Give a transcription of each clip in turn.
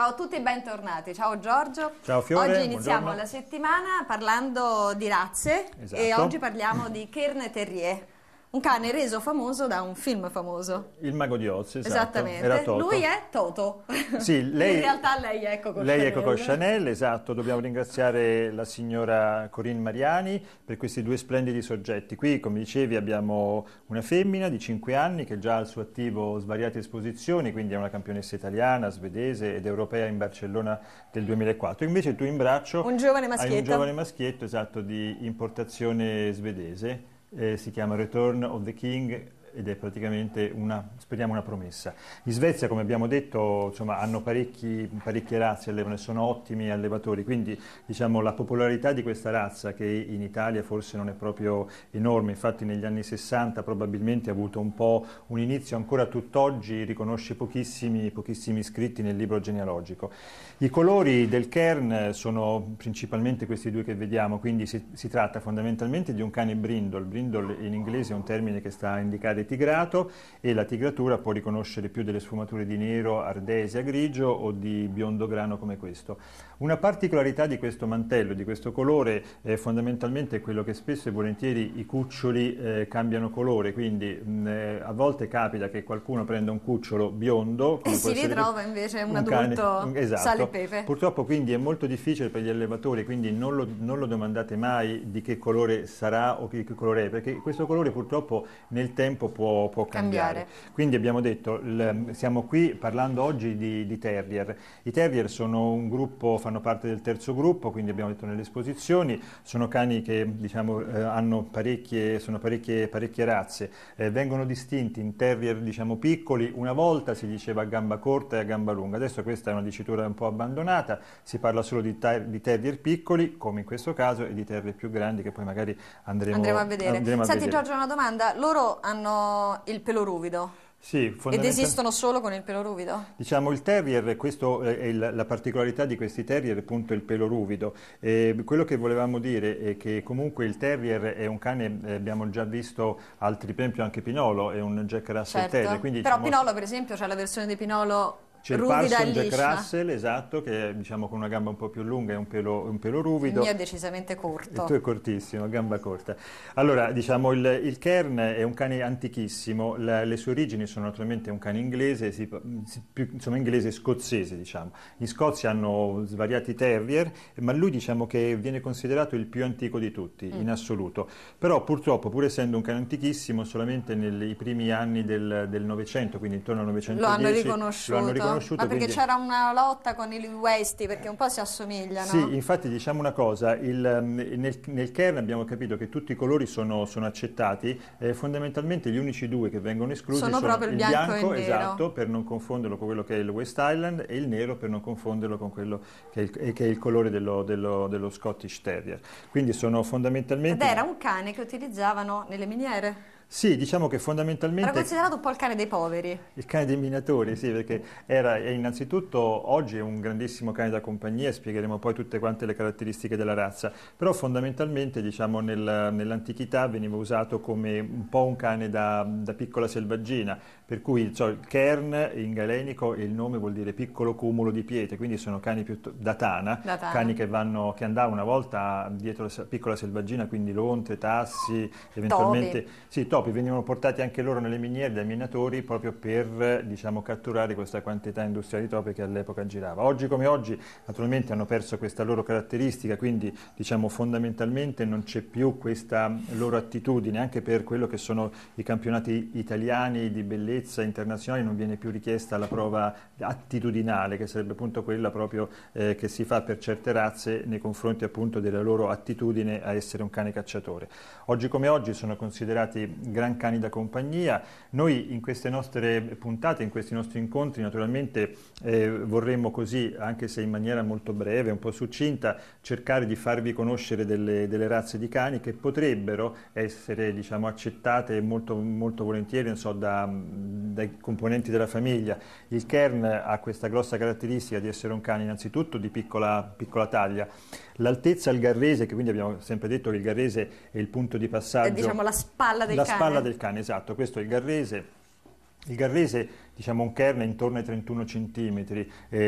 Ciao a tutti e bentornati. Ciao Giorgio. Ciao Fiore. Oggi iniziamo buongiorno. la settimana parlando di razze esatto. e oggi parliamo di Kern Terrier un cane reso famoso da un film famoso. Il Mago di Oz, esatto. Esattamente. Lui è Toto. Sì, lei, In realtà lei è Coco lei Chanel. Lei è Coco Chanel, esatto. Dobbiamo ringraziare la signora Corinne Mariani per questi due splendidi soggetti. Qui, come dicevi, abbiamo una femmina di 5 anni che già ha al suo attivo svariate esposizioni, quindi è una campionessa italiana, svedese ed europea in Barcellona del 2004. Invece tu in braccio un giovane maschietto, Hai un giovane maschietto esatto, di importazione svedese eh, si chiama Return of the King ed è praticamente una, speriamo, una promessa. In Svezia, come abbiamo detto, insomma, hanno parecchi, parecchie razze, allevano e sono ottimi allevatori, quindi diciamo, la popolarità di questa razza, che in Italia forse non è proprio enorme, infatti negli anni 60 probabilmente ha avuto un po' un inizio, ancora tutt'oggi riconosce pochissimi, pochissimi iscritti nel libro genealogico. I colori del Kern sono principalmente questi due che vediamo, quindi si, si tratta fondamentalmente di un cane brindle, brindle in inglese è un termine che sta a indicare minerale tigrato e la tigratura può riconoscere più delle sfumature di nero, ardesia, grigio o di biondo grano come questo. Una particolarità di questo mantello, di questo colore, eh, è fondamentalmente quello che spesso e volentieri i cuccioli eh, cambiano colore, quindi mh, mm, eh, a volte capita che qualcuno prenda un cucciolo biondo e si ritrova invece un, un adulto cane, esatto. sale e pepe. Purtroppo quindi è molto difficile per gli allevatori, quindi non lo, non lo domandate mai di che colore sarà o che, che colore è, perché questo colore purtroppo nel tempo può, può cambiare. cambiare. Quindi abbiamo detto, siamo qui parlando oggi di, di, Terrier. I Terrier sono un gruppo, fanno parte del terzo gruppo, quindi abbiamo detto nelle esposizioni, sono cani che diciamo, eh, hanno parecchie, sono parecchie, parecchie razze, eh, vengono distinti in Terrier diciamo, piccoli, una volta si diceva a gamba corta e a gamba lunga, adesso questa è una dicitura un po' abbandonata, si parla solo di, di Terrier piccoli, come in questo caso, e di Terrier più grandi che poi magari andremo, andremo a vedere. Andremo a Senti vedere. Giorgio una domanda, loro hanno il pelo ruvido. Sì, Ed esistono solo con il pelo ruvido? Diciamo il terrier, questa è la particolarità di questi terrier, appunto il pelo ruvido. E quello che volevamo dire è che comunque il terrier è un cane, eh, abbiamo già visto altri, per esempio anche Pinolo, è un Jack Russell certo. Terrier. Quindi, Però diciamo, Pinolo per esempio, c'è cioè la versione di Pinolo c'è il Parson Jack Russell, esatto, che è diciamo, con una gamba un po' più lunga e un pelo, un pelo ruvido. Il mio è decisamente corto. Il tuo è cortissimo, gamba corta. Allora, diciamo, il, il Cairn è un cane antichissimo, la, le sue origini sono naturalmente un cane inglese, si, più, insomma inglese scozzese, diciamo. In Scozia hanno svariati terrier, ma lui diciamo che viene considerato il più antico di tutti, mm. in assoluto. Però purtroppo, pur essendo un cane antichissimo, solamente nei primi anni del, Novecento, quindi intorno al Novecento, lo hanno riconosciuto. Lo hanno riconosciuto conosciuto. Ma perché quindi... c'era una lotta con i Westi, perché un po' si assomigliano. Sì, infatti diciamo una cosa, il, ehm, nel, nel, kern abbiamo capito che tutti i colori sono, sono accettati, eh, fondamentalmente gli unici due che vengono esclusi sono, sono proprio il bianco, il bianco e il esatto, per non confonderlo con quello che è il West Island e il nero per non confonderlo con quello che è il, che è il colore dello, dello, dello Scottish Terrier. Quindi sono fondamentalmente... Ed era un cane che utilizzavano nelle miniere? Sì, diciamo che fondamentalmente... Era considerato un po' il cane dei poveri. Il cane dei minatori, sì, perché era innanzitutto oggi è un grandissimo cane da compagnia, spiegheremo poi tutte quante le caratteristiche della razza, però fondamentalmente diciamo nel, nell'antichità veniva usato come un po' un cane da, da piccola selvaggina, per cui cioè, Kern in galenico il nome vuol dire piccolo cumulo di pietre, quindi sono cani piuttosto da tana, da tana. cani che, vanno, che andavano una volta dietro la piccola selvaggina, quindi lontre, tassi, eventualmente... Tobi. Sì, to- topi venivano portati anche loro nelle miniere dai minatori proprio per diciamo, catturare questa quantità industriale di topi che all'epoca girava. Oggi come oggi naturalmente hanno perso questa loro caratteristica, quindi diciamo, fondamentalmente non c'è più questa loro attitudine, anche per quello che sono i campionati italiani di bellezza internazionali non viene più richiesta la prova attitudinale, che sarebbe appunto quella proprio eh, che si fa per certe razze nei confronti appunto della loro attitudine a essere un cane cacciatore. Oggi come oggi sono considerati gran cani da compagnia. Noi in queste nostre puntate, in questi nostri incontri, naturalmente eh, vorremmo così, anche se in maniera molto breve, un po' succinta, cercare di farvi conoscere delle, delle razze di cani che potrebbero essere diciamo, accettate molto, molto volentieri so, da, dai componenti della famiglia. Il Kern ha questa grossa caratteristica di essere un cane innanzitutto di piccola, piccola taglia. L'altezza al garrese, che quindi abbiamo sempre detto che il garrese è il punto di passaggio. È, diciamo la spalla del la cane spalla del cane, esatto, questo è il garrese. Il garrese diciamo un kernel intorno ai 31 cm.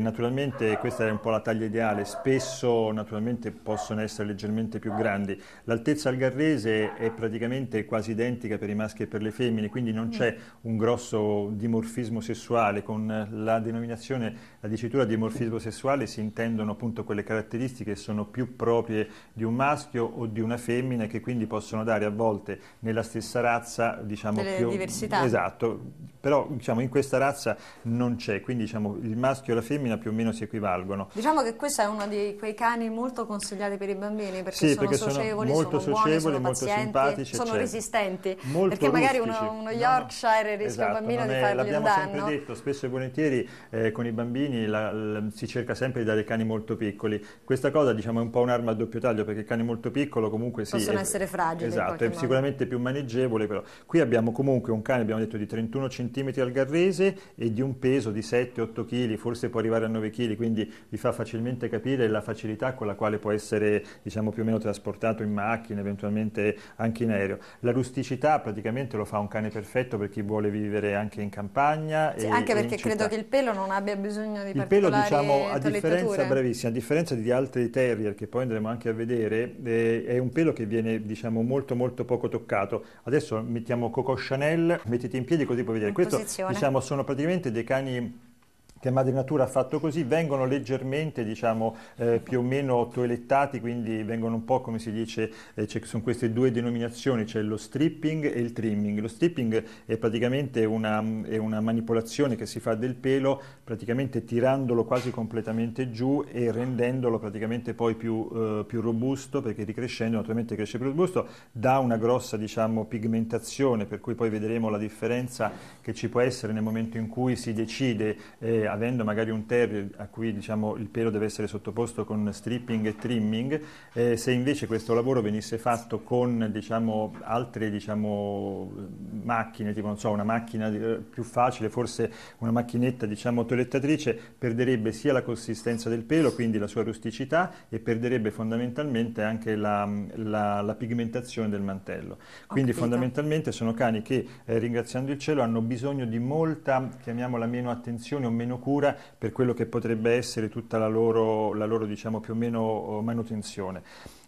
naturalmente questa è un po' la taglia ideale, spesso naturalmente possono essere leggermente più grandi. L'altezza al garrese è praticamente quasi identica per i maschi e per le femmine, quindi non mm. c'è un grosso dimorfismo sessuale. Con la denominazione, la dicitura dimorfismo sessuale si intendono appunto quelle caratteristiche che sono più proprie di un maschio o di una femmina e che quindi possono dare a volte nella stessa razza, diciamo, Delle più... diversità. Esatto, però diciamo in questa questa razza non c'è, quindi diciamo il maschio e la femmina più o meno si equivalgono. Diciamo che questo è uno di quei cani molto consigliati per i bambini perché sì, sono perché socievoli, sono molto sono socievoli, buoni, sono molto simpatici, sono eccetera. resistenti, molto perché rustici. magari uno, uno Yorkshire no, rischia esatto, un bambino di fargli l'abbiamo un danno. L'abbiamo sempre detto, spesso e volentieri eh, con i bambini la, la, si cerca sempre di dare cani molto piccoli. Questa cosa diciamo è un po' un'arma a doppio taglio perché il cane molto piccolo comunque sì, possono è, eh, essere fragili. Esatto, è modo. sicuramente più maneggevole però. Qui abbiamo comunque un cane, abbiamo detto di 31 cm al garrese mese e di un peso di 7-8 kg, forse può arrivare a 9 kg, quindi vi fa facilmente capire la facilità con la quale può essere diciamo, più o meno trasportato in macchina, eventualmente anche in aereo. La rusticità praticamente lo fa un cane perfetto per chi vuole vivere anche in campagna. Sì, e, anche perché credo che il pelo non abbia bisogno di il pelo, diciamo, a differenza, bravissima, a differenza di altri terrier che poi andremo anche a vedere, eh, è un pelo che viene diciamo, molto molto poco toccato. Adesso mettiamo Coco Chanel, mettiti in piedi così puoi vedere. In Questo posizione. diciamo sono praticamente dei cani che Madre Natura ha fatto così, vengono leggermente diciamo, eh, più o meno toelettati, quindi vengono un po' come si dice, eh, sono queste due denominazioni, c'è cioè lo stripping e il trimming. Lo stripping è praticamente una, è una, manipolazione che si fa del pelo, praticamente tirandolo quasi completamente giù e rendendolo praticamente poi più, eh, più robusto, perché ricrescendo naturalmente cresce più robusto, dà una grossa diciamo, pigmentazione, per cui poi vedremo la differenza che ci può essere nel momento in cui si decide eh, avendo magari un terrier a cui diciamo, il pelo deve essere sottoposto con stripping e trimming, eh, se invece questo lavoro venisse fatto con diciamo, altre diciamo, macchine, tipo so, una macchina eh, più facile, forse una macchinetta diciamo, toelettatrice, perderebbe sia la consistenza del pelo, quindi la sua rusticità, e perderebbe fondamentalmente anche la, la, la pigmentazione del mantello. Quindi fondamentalmente sono cani che, eh, ringraziando il cielo, hanno bisogno di molta, chiamiamola meno attenzione o meno cura per quello che potrebbe essere tutta la loro, la loro diciamo, più o meno eh, manutenzione.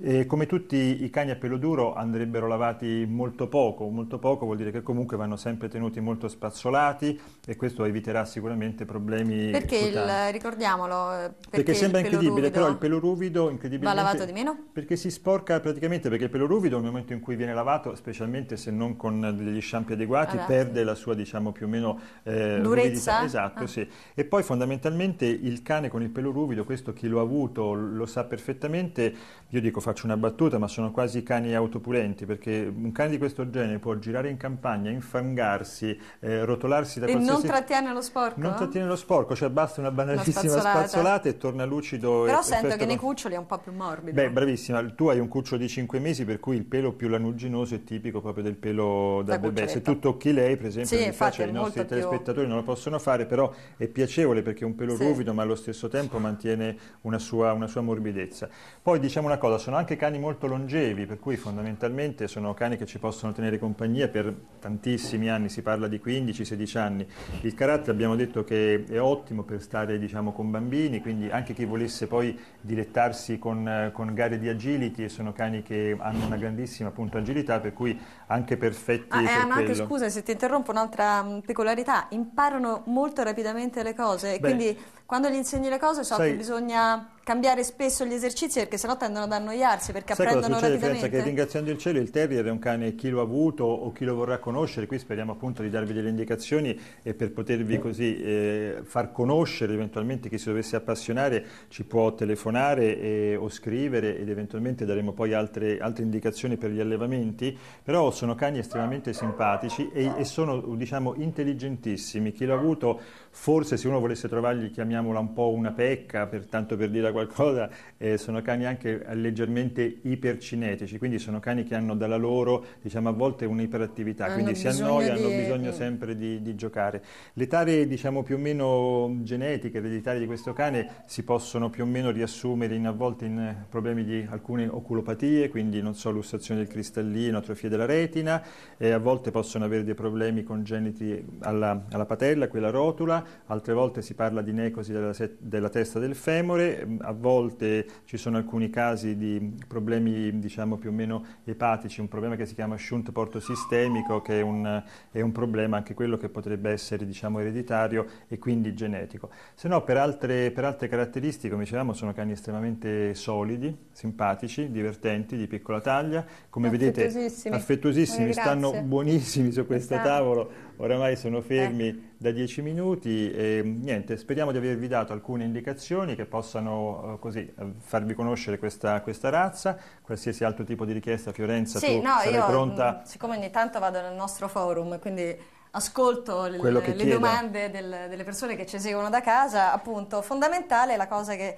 E come tutti i cani a pelo duro andrebbero lavati molto poco, molto poco vuol dire che comunque vanno sempre tenuti molto spazzolati e questo eviterà sicuramente problemi Perché il, ricordiamolo, eh, perché, perché sembra incredibile, però il pelo ruvido va lavato di meno? Perché si sporca praticamente, perché il pelo ruvido nel momento in cui viene lavato, specialmente se non con degli sciampi adeguati, allora. perde la sua diciamo più o meno eh, durezza. Ruvidità. Esatto, ah. sì. E poi fondamentalmente il cane con il pelo ruvido, questo chi lo ha avuto lo sa perfettamente, io dico faccio una battuta, ma sono quasi cani autopulenti, perché un cane di questo genere può girare in campagna, infangarsi, eh, rotolarsi da e qualsiasi... E non trattiene lo sporco? Non trattiene lo sporco, cioè basta una banalissima una spazzolata. spazzolata. e torna lucido. Però e, sento che con... nei cuccioli è un po' più morbido. Beh, bravissima, tu hai un cucciolo di 5 mesi, per cui il pelo più lanuginoso è tipico proprio del pelo da, da bebè. Se tu tocchi lei, per esempio, sì, infatti, i nostri più... telespettatori non lo possono fare, però è piacevole perché è un pelo sì. ruvido, ma allo stesso tempo mantiene una sua, una sua morbidezza. Poi diciamo una cosa, sono anche cani molto longevi, per cui fondamentalmente sono cani che ci possono tenere compagnia per tantissimi anni, si parla di 15-16 anni. Il carattere abbiamo detto che è ottimo per stare diciamo, con bambini, quindi anche chi volesse poi dilettarsi con, con gare di agility, sono cani che hanno una grandissima appunto, agilità, per cui anche perfetti ah, eh, per eh, anche, scusa se ti interrompo, un'altra um, peculiarità, imparano molto rapidamente le cose, Beh. quindi quando gli insegni le cose so Sai, che bisogna cambiare spesso gli esercizi perché sennò tendono ad annoiarsi perché Sai apprendono cosa succede, che ringraziando il cielo il terrier è un cane chi lo ha avuto o chi lo vorrà conoscere, qui speriamo appunto di darvi delle indicazioni e per potervi così eh, far conoscere eventualmente chi si dovesse appassionare ci può telefonare e, eh, o scrivere ed eventualmente daremo poi altre, altre, indicazioni per gli allevamenti, però sono cani estremamente simpatici e, e sono diciamo intelligentissimi, chi l'ha avuto Forse se uno volesse trovargli, chiamiamola un po' una pecca, per, tanto per dire qualcosa, eh, sono cani anche leggermente ipercinetici, quindi sono cani che hanno dalla loro, diciamo, a volte un'iperattività, hanno quindi si annoiano, hanno bisogno sempre di, di giocare. Le tare, diciamo, più o meno genetiche, ereditarie di questo cane, si possono più o meno riassumere in, a volte in problemi di alcune oculopatie, quindi non so, lussazione del cristallino, atrofia della retina, eh, a volte possono avere dei problemi congeniti alla, alla patella, quella rotula, altre volte si parla di necosi della, della testa del femore, mm, a volte ci sono alcuni casi di problemi diciamo più o meno epatici, un problema che si chiama shunt porto sistemico che è un, è un problema anche quello che potrebbe essere diciamo, ereditario e quindi genetico. Se no per altre, per altre caratteristiche, come dicevamo, sono cani estremamente solidi, simpatici, divertenti, di piccola taglia, come vedete affettuosissimi, stanno buonissimi su questo esatto. tavolo oramai sono fermi eh. da dieci minuti e niente, speriamo di avervi dato alcune indicazioni che possano eh, così eh, farvi conoscere questa, questa, razza, qualsiasi altro tipo di richiesta Fiorenza sì, tu no, sarai io, pronta? Mh, mm, siccome ogni tanto vado nel nostro forum, quindi ascolto le, le domande del, delle persone che ci seguono da casa, appunto fondamentale è la cosa che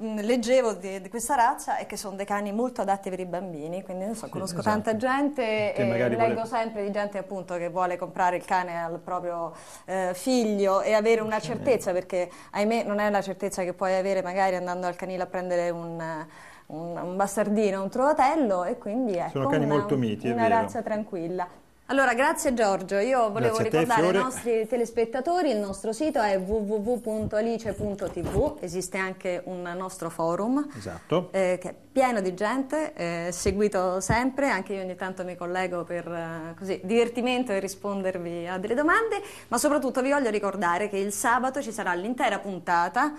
Mm, leggevo di, di, questa razza è che sono dei cani molto adatti per i bambini, quindi non so, conosco esatto. tanta gente che e leggo vuole... sempre di gente appunto che vuole comprare il cane al proprio eh, figlio e avere una certezza, perché ahimè non è una certezza che puoi avere magari andando al canile a prendere un un, bastardino, un trovatello e quindi è ecco, Sono cani una, molto miti, una razza tranquilla. Allora, grazie Giorgio. Io volevo te, ricordare Fiore. ai nostri telespettatori il nostro sito è www.alice.tv, esiste anche un nostro forum esatto. eh, che è pieno di gente, eh, seguito sempre, anche io ogni tanto mi collego per eh, così, divertimento e rispondervi a delle domande, ma soprattutto vi voglio ricordare che il sabato ci sarà l'intera puntata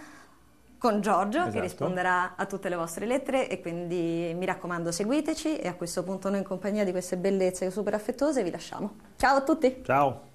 con Giorgio esatto. che risponderà a tutte le vostre lettere e quindi mi raccomando seguiteci e a questo punto noi in compagnia di queste bellezze super affettuose vi lasciamo. Ciao a tutti! Ciao!